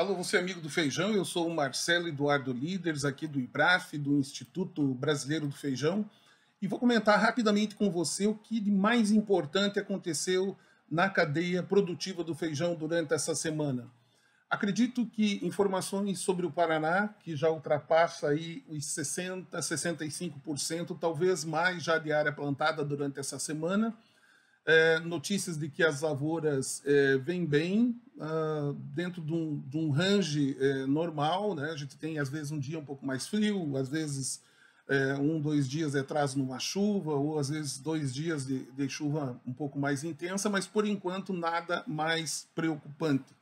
Alô, você é amigo do Feijão, eu sou o Marcelo Eduardo Líderes, aqui do IBRAF, do Instituto Brasileiro do Feijão, e vou comentar rapidamente com você o que de mais importante aconteceu na cadeia produtiva do feijão durante essa semana. Acredito que informações sobre o Paraná, que já ultrapassa aí os 60, 65%, talvez mais já de área plantada durante essa semana, é, notícias de que as lavouras é, vêm bem uh, dentro de um, de um range é, normal, né? A gente tem às vezes um dia um pouco mais frio, às vezes é, um, dois dias é atrás numa chuva, ou às vezes dois dias de, de chuva um pouco mais intensa, mas por enquanto nada mais preocupante.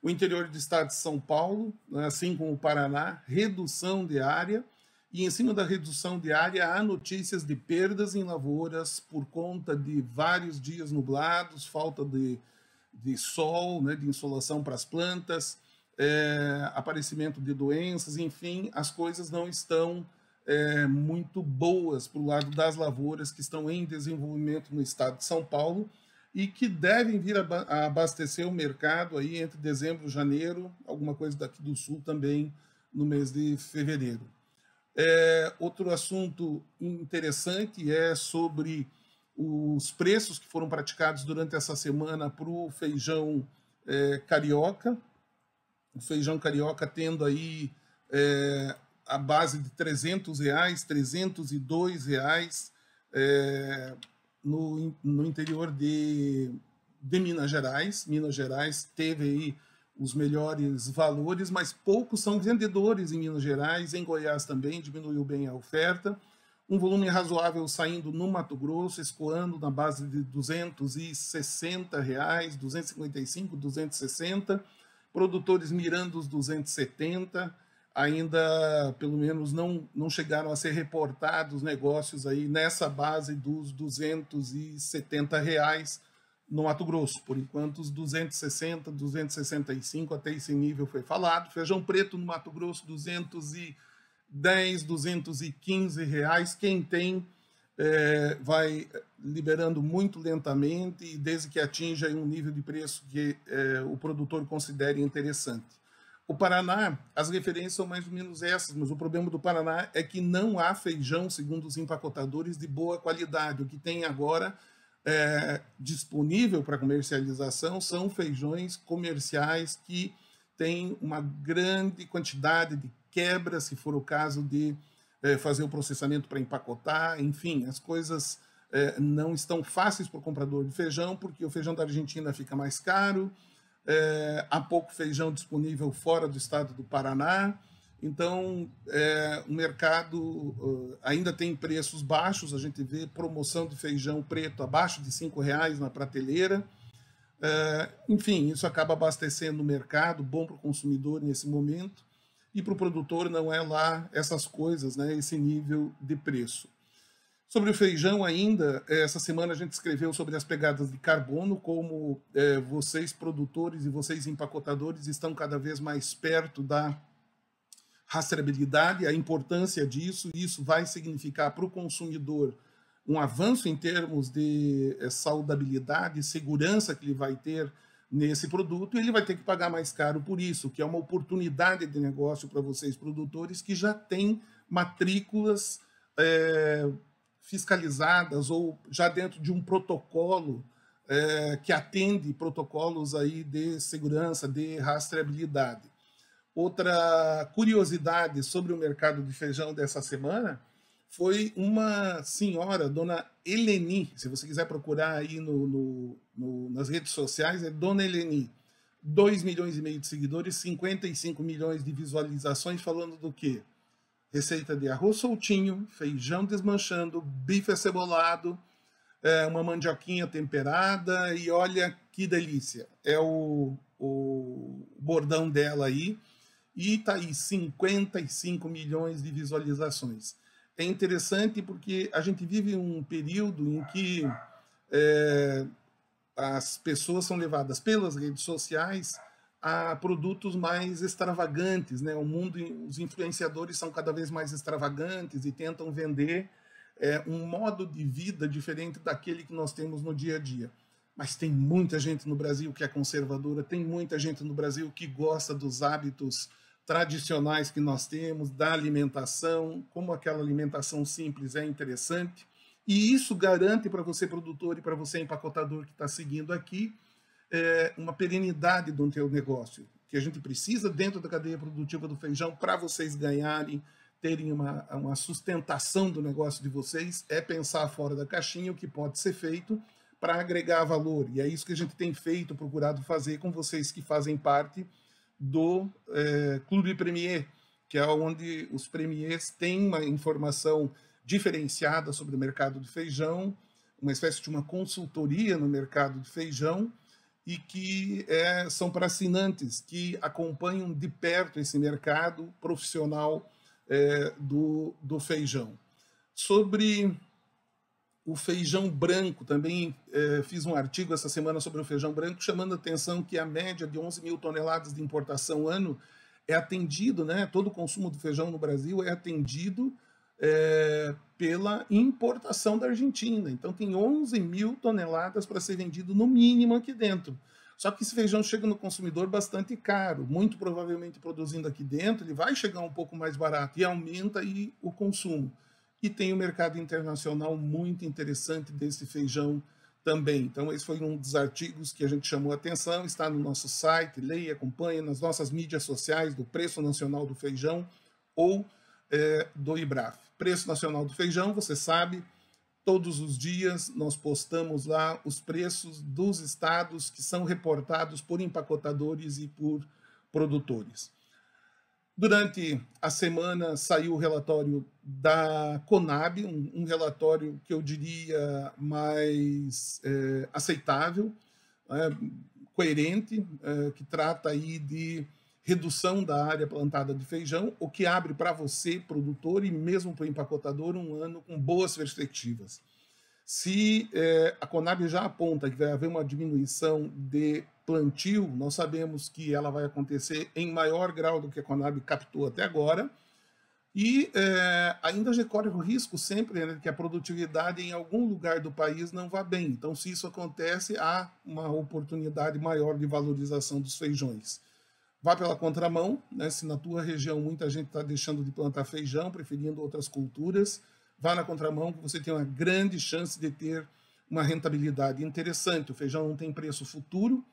O interior do estado de São Paulo, né, assim como o Paraná, redução de área, e em cima da redução de área há notícias de perdas em lavouras por conta de vários dias nublados, falta de, de sol, né, de insolação para as plantas, é, aparecimento de doenças, enfim, as coisas não estão é, muito boas para o lado das lavouras que estão em desenvolvimento no estado de São Paulo e que devem vir a abastecer o mercado aí entre dezembro e janeiro, alguma coisa daqui do sul também no mês de fevereiro. É, outro assunto interessante é sobre os preços que foram praticados durante essa semana para o feijão é, carioca. O feijão carioca tendo aí é, a base de 300 reais, 302 reais é, no, no interior de, de Minas Gerais. Minas Gerais teve aí os melhores valores, mas poucos são vendedores em Minas Gerais, em Goiás também diminuiu bem a oferta. Um volume razoável saindo no Mato Grosso, escoando na base de 260 reais, 255, 260. Produtores mirando os 270. Ainda, pelo menos, não, não chegaram a ser reportados negócios aí nessa base dos 270 reais no Mato Grosso. Por enquanto, os 260, 265 até esse nível foi falado. Feijão preto no Mato Grosso, 210, 215 reais. Quem tem é, vai liberando muito lentamente e desde que atinja um nível de preço que é, o produtor considere interessante. O Paraná, as referências são mais ou menos essas, mas o problema do Paraná é que não há feijão, segundo os empacotadores, de boa qualidade. O que tem agora é, disponível para comercialização são feijões comerciais que têm uma grande quantidade de quebra, se for o caso de é, fazer o processamento para empacotar, enfim, as coisas é, não estão fáceis para o comprador de feijão, porque o feijão da Argentina fica mais caro, é, há pouco feijão disponível fora do estado do Paraná, então, é, o mercado uh, ainda tem preços baixos, a gente vê promoção de feijão preto abaixo de R$ reais na prateleira. Uh, enfim, isso acaba abastecendo o mercado, bom para o consumidor nesse momento, e para o produtor não é lá essas coisas, né, esse nível de preço. Sobre o feijão ainda, essa semana a gente escreveu sobre as pegadas de carbono, como é, vocês produtores e vocês empacotadores estão cada vez mais perto da rastreabilidade, a importância disso, isso vai significar para o consumidor um avanço em termos de eh, saudabilidade, segurança que ele vai ter nesse produto, e ele vai ter que pagar mais caro por isso, que é uma oportunidade de negócio para vocês produtores que já têm matrículas é, fiscalizadas ou já dentro de um protocolo é, que atende protocolos aí de segurança, de rastreabilidade. Outra curiosidade sobre o mercado de feijão dessa semana foi uma senhora, dona Eleni. Se você quiser procurar aí no, no, no, nas redes sociais, é dona Eleni. 2 milhões e meio de seguidores, 55 milhões de visualizações, falando do quê? Receita de arroz soltinho, feijão desmanchando, bife acebolado, é, uma mandioquinha temperada e olha que delícia. É o, o bordão dela aí e tá aí 55 milhões de visualizações. É interessante porque a gente vive um período em que é, as pessoas são levadas pelas redes sociais a produtos mais extravagantes, né? O mundo, os influenciadores são cada vez mais extravagantes e tentam vender é, um modo de vida diferente daquele que nós temos no dia a dia. Mas tem muita gente no Brasil que é conservadora, tem muita gente no Brasil que gosta dos hábitos tradicionais que nós temos, da alimentação, como aquela alimentação simples é interessante. E isso garante para você, produtor, e para você, empacotador, que está seguindo aqui, é, uma perenidade do teu negócio, que a gente precisa dentro da cadeia produtiva do feijão para vocês ganharem, terem uma, uma sustentação do negócio de vocês, é pensar fora da caixinha o que pode ser feito para agregar valor. E é isso que a gente tem feito, procurado fazer com vocês que fazem parte do é, Clube Premier, que é onde os premiers têm uma informação diferenciada sobre o mercado de feijão, uma espécie de uma consultoria no mercado de feijão, e que é, são para assinantes que acompanham de perto esse mercado profissional é, do, do feijão. Sobre o feijão branco. Também é, fiz um artigo essa semana sobre o feijão branco, chamando a atenção que a média de 11 mil toneladas de importação ano é atendido, né? Todo o consumo do feijão no Brasil é atendido é, pela importação da Argentina. Então tem 11 mil toneladas para ser vendido no mínimo aqui dentro. Só que esse feijão chega no consumidor bastante caro, muito provavelmente produzindo aqui dentro, ele vai chegar um pouco mais barato e aumenta aí o consumo e tem o um mercado internacional muito interessante desse feijão também. Então, esse foi um dos artigos que a gente chamou a atenção, está no nosso site, leia, acompanhe, nas nossas mídias sociais do Preço Nacional do Feijão ou é, do IBRAF. Preço Nacional do Feijão, você sabe, todos os dias nós postamos lá os preços dos estados que são reportados por empacotadores e por produtores. Durante a semana saiu o relatório da Conab, um, um relatório que eu diria mais é, aceitável, é, coerente, é, que trata aí de redução da área plantada de feijão, o que abre para você, produtor, e mesmo para o empacotador, um ano com boas perspectivas. Se é, a Conab já aponta que vai haver uma diminuição de plantio, nós sabemos que ela vai acontecer em maior grau do que a Conab captou até agora. E é, ainda recorre o risco sempre né, que a produtividade em algum lugar do país não vá bem. Então, se isso acontece, há uma oportunidade maior de valorização dos feijões. Vá pela contramão, né, se na tua região muita gente está deixando de plantar feijão, preferindo outras culturas, vá na contramão, que você tem uma grande chance de ter uma rentabilidade interessante. O feijão não tem preço futuro,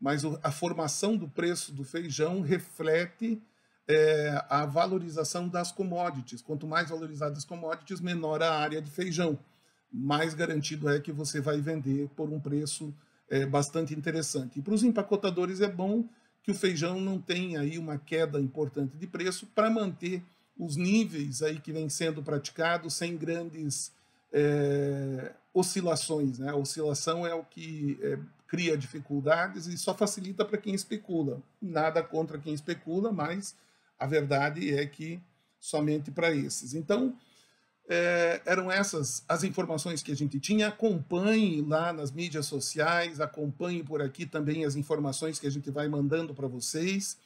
mas a formação do preço do feijão reflete é, a valorização das commodities. Quanto mais valorizadas as commodities, menor a área de feijão. Mais garantido é que você vai vender por um preço é, bastante interessante. E para os empacotadores é bom que o feijão não tenha aí uma queda importante de preço para manter os níveis aí que vem sendo praticados sem grandes é, oscilações. Né? A oscilação é o que é, cria dificuldades e só facilita para quem especula. Nada contra quem especula, mas a verdade é que somente para esses. Então, é, eram essas as informações que a gente tinha. Acompanhe lá nas mídias sociais, acompanhe por aqui também as informações que a gente vai mandando para vocês.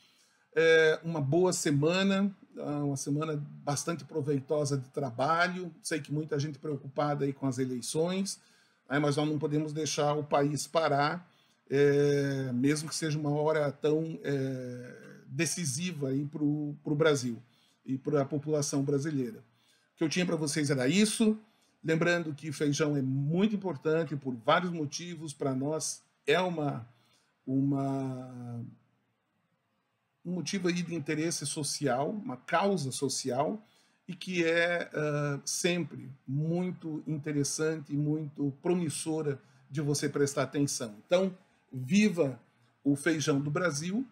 É, uma boa semana, uma semana bastante proveitosa de trabalho. Sei que muita gente preocupada aí com as eleições, mas nós não podemos deixar o país parar, é, mesmo que seja uma hora tão é, decisiva para o Brasil e para a população brasileira. O que eu tinha para vocês era isso. Lembrando que feijão é muito importante por vários motivos. Para nós é uma, uma um motivo aí de interesse social, uma causa social, e que é uh, sempre muito interessante e muito promissora de você prestar atenção. Então, viva o feijão do Brasil